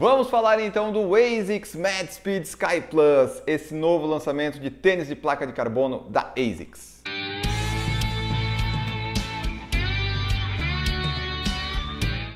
Vamos falar então do ASICS Mad Speed Sky Plus, esse novo lançamento de tênis de placa de carbono da ASICS.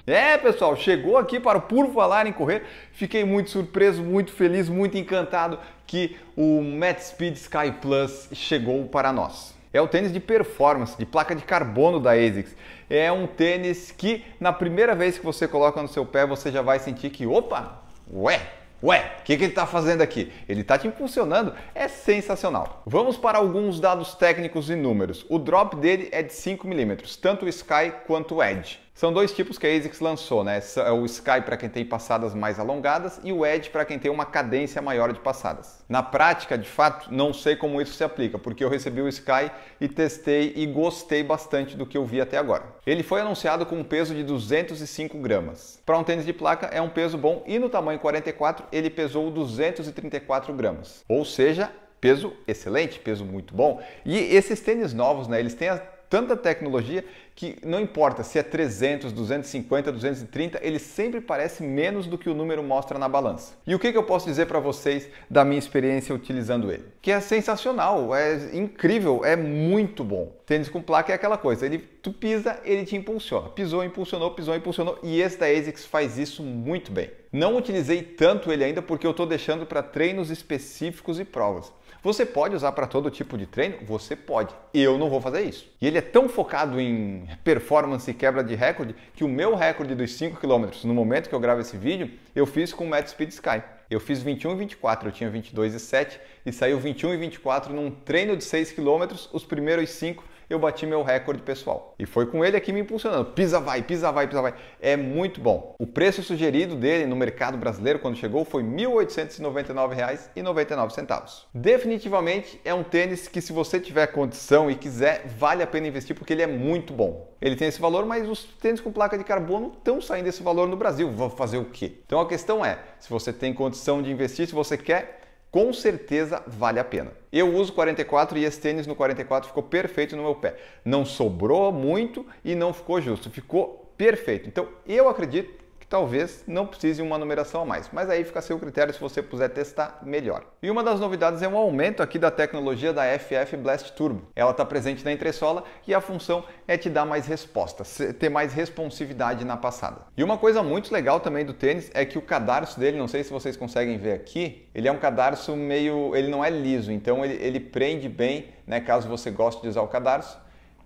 É, pessoal, chegou aqui para o Por Falar em Correr. Fiquei muito surpreso, muito feliz, muito encantado que o Mad Speed Sky Plus chegou para nós. É o tênis de performance, de placa de carbono da ASICS. É um tênis que na primeira vez que você coloca no seu pé, você já vai sentir que, opa, ué, Ué, o que, que, ele está fazendo aqui? Ele está te impulsionando, é sensacional. Vamos para alguns dados técnicos e números. O drop dele é de 5 milímetros, tanto o Sky quanto o Edge. São dois tipos que a ASICS lançou, né? É o Sky para quem tem passadas mais alongadas e o Edge para quem tem uma cadência maior de passadas. Na prática, de fato, não sei como isso se aplica, porque eu recebi o Sky e testei e gostei bastante do que eu vi até agora. Ele foi anunciado com um peso de 205 gramas. Para um tênis de placa é um peso bom e no tamanho 44 ele pesou 234 gramas. Ou seja, peso excelente, peso muito bom. E esses tênis novos, né, eles têm a tanta tecnologia que não importa se é 300, 250, 230, ele sempre parece menos do que o número mostra na balança. E o que, que eu posso dizer para vocês da minha experiência utilizando ele? que é sensacional, é incrível, é muito bom. Tênis com placa é aquela coisa, ele tu pisa, ele te impulsiona. Pisou, impulsionou, pisou, impulsionou e esse da ASICS faz isso muito bem. Não utilizei tanto ele ainda porque eu estou deixando para treinos específicos e provas. Você pode usar para todo tipo de treino? Você pode. Eu não vou fazer isso. E ele é tão focado em performance e quebra de recorde que o meu recorde dos 5 km no momento que eu gravo esse vídeo, eu fiz com o Matt Speed Sky. Eu fiz 21 e 24, eu tinha 22 e 7 e saiu 21 e 24 num treino de 6 km, os primeiros 5 eu bati meu recorde pessoal. E foi com ele aqui me impulsionando. Pisa vai, pisa vai, pisa vai. É muito bom. O preço sugerido dele no mercado brasileiro quando chegou foi R$ 1.899,99. Definitivamente é um tênis que se você tiver condição e quiser, vale a pena investir porque ele é muito bom. Ele tem esse valor, mas os tênis com placa de carbono estão saindo esse valor no Brasil. Vou fazer o quê? Então a questão é, se você tem condição de investir, se você quer, com certeza vale a pena. Eu uso 44 e esse tênis no 44 ficou perfeito no meu pé. Não sobrou muito e não ficou justo, ficou perfeito. Então eu acredito talvez não precise uma numeração a mais. Mas aí fica a seu critério se você puder testar melhor. E uma das novidades é um aumento aqui da tecnologia da FF Blast Turbo. Ela está presente na entressola e a função é te dar mais resposta, ter mais responsividade na passada. E uma coisa muito legal também do tênis é que o cadarço dele, não sei se vocês conseguem ver aqui, ele é um cadarço meio, ele não é liso, então ele, ele prende bem, né, caso você goste de usar o cadarço.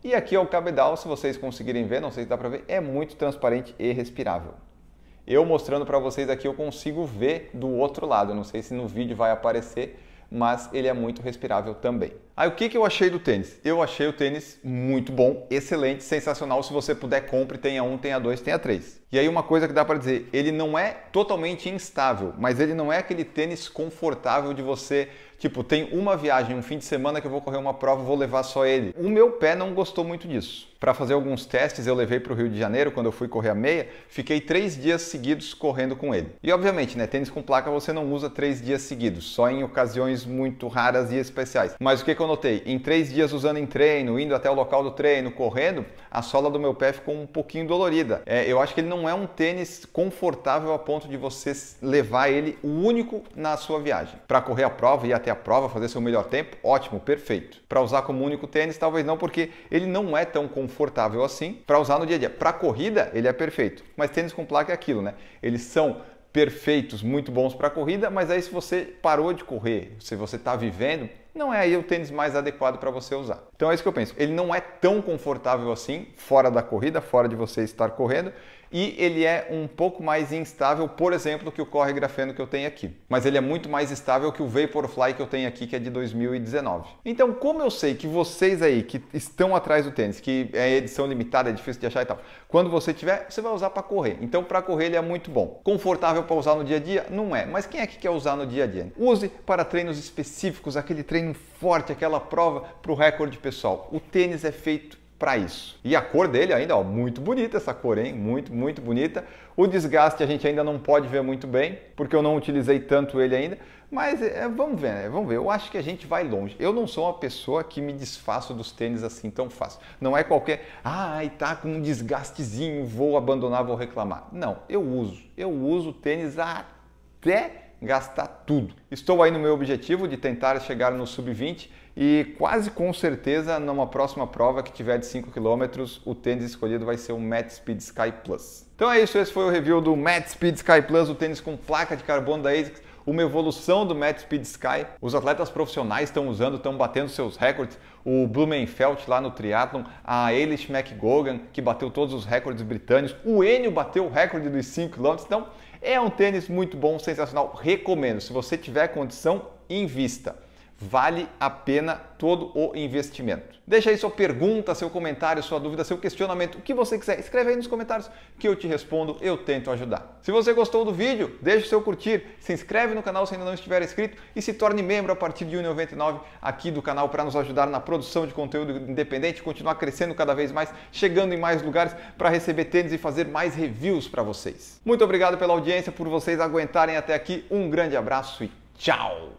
E aqui é o cabedal, se vocês conseguirem ver, não sei se dá para ver, é muito transparente e respirável. Eu mostrando para vocês aqui, eu consigo ver do outro lado. Eu não sei se no vídeo vai aparecer, mas ele é muito respirável também. Aí o que, que eu achei do tênis? Eu achei o tênis muito bom, excelente, sensacional. Se você puder, compre, tenha um, tenha dois, tenha três. E aí uma coisa que dá para dizer, ele não é totalmente instável, mas ele não é aquele tênis confortável de você, tipo, tem uma viagem, um fim de semana que eu vou correr uma prova, vou levar só ele. O meu pé não gostou muito disso. Para fazer alguns testes, eu levei para o Rio de Janeiro quando eu fui correr a meia, fiquei três dias seguidos correndo com ele. E obviamente, né, tênis com placa você não usa três dias seguidos, só em ocasiões muito raras e especiais. Mas o que, que eu notei? Em três dias usando em treino, indo até o local do treino, correndo, a sola do meu pé ficou um pouquinho dolorida. É, eu acho que ele não não é um tênis confortável a ponto de você levar ele o único na sua viagem. Para correr a prova, e até a prova, fazer seu melhor tempo, ótimo, perfeito. Para usar como único tênis, talvez não, porque ele não é tão confortável assim para usar no dia a dia. Para corrida, ele é perfeito. Mas tênis com placa é aquilo, né? Eles são perfeitos, muito bons para corrida, mas aí se você parou de correr, se você está vivendo, não é aí o tênis mais adequado para você usar. Então é isso que eu penso. Ele não é tão confortável assim, fora da corrida, fora de você estar correndo, e ele é um pouco mais instável, por exemplo, que o corre grafeno que eu tenho aqui. Mas ele é muito mais estável que o Vaporfly que eu tenho aqui, que é de 2019. Então, como eu sei que vocês aí que estão atrás do tênis, que é edição limitada, é difícil de achar e tal, quando você tiver, você vai usar para correr. Então, para correr ele é muito bom. Confortável para usar no dia a dia? Não é. Mas quem é que quer usar no dia a dia? Use para treinos específicos, aquele treino forte, aquela prova para o recorde pessoal. O tênis é feito para isso. E a cor dele ainda, ó, muito bonita essa cor, hein? Muito, muito bonita. O desgaste a gente ainda não pode ver muito bem, porque eu não utilizei tanto ele ainda, mas é, vamos ver, né? vamos ver. Eu acho que a gente vai longe. Eu não sou uma pessoa que me desfaço dos tênis assim tão fácil. Não é qualquer, ah, e tá com um desgastezinho, vou abandonar, vou reclamar. Não, eu uso. Eu uso tênis até gastar tudo. Estou aí no meu objetivo de tentar chegar no sub-20 e quase com certeza numa próxima prova que tiver de 5 km, o tênis escolhido vai ser o Matt Speed Sky Plus. Então é isso, esse foi o review do Matt Speed Sky Plus, o tênis com placa de carbono da ASICS, uma evolução do Matt Speed Sky. Os atletas profissionais estão usando, estão batendo seus recordes. O Blumenfeld lá no triatlon, a Eilish McGogan, que bateu todos os recordes britânicos, o Enio bateu o recorde dos 5 km. Então, é um tênis muito bom, sensacional, recomendo. Se você tiver condição, invista vale a pena todo o investimento. Deixa aí sua pergunta, seu comentário, sua dúvida, seu questionamento, o que você quiser. Escreve aí nos comentários que eu te respondo, eu tento ajudar. Se você gostou do vídeo, deixa o seu curtir, se inscreve no canal se ainda não estiver inscrito e se torne membro a partir de 1,99 aqui do canal para nos ajudar na produção de conteúdo independente, continuar crescendo cada vez mais, chegando em mais lugares para receber tênis e fazer mais reviews para vocês. Muito obrigado pela audiência, por vocês aguentarem até aqui. Um grande abraço e tchau!